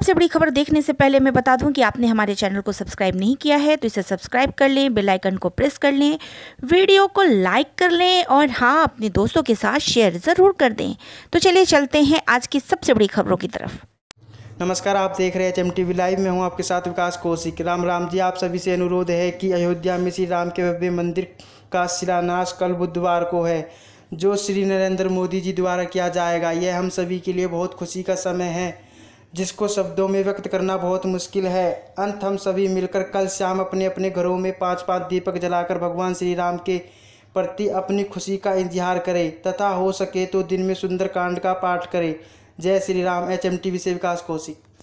सबसे बड़ी खबर देखने से पहले मैं बता दूं कि आपने हमारे चैनल को सब्सक्राइब नहीं किया है तो इसे सब्सक्राइब कर लें बेल आइकन को प्रेस कर लें वीडियो को लाइक कर लें और हाँ अपने दोस्तों के साथ शेयर ज़रूर कर दें तो चलिए चलते हैं आज की सबसे बड़ी खबरों की तरफ नमस्कार आप देख रहे हैं एच लाइव में हूँ आपके साथ विकास कौशिक राम राम जी आप सभी से अनुरोध है कि अयोध्या में श्री राम के भव्य मंदिर का शिलान्यास कल बुधवार को है जो श्री नरेंद्र मोदी जी द्वारा किया जाएगा यह हम सभी के लिए बहुत खुशी का समय है जिसको शब्दों में व्यक्त करना बहुत मुश्किल है अंत हम सभी मिलकर कल शाम अपने अपने घरों में पांच पांच दीपक जलाकर भगवान श्री राम के प्रति अपनी खुशी का इंतजार करें तथा हो सके तो दिन में सुंदरकांड का पाठ करें जय Shri Ram H M T V से विकास कौशिक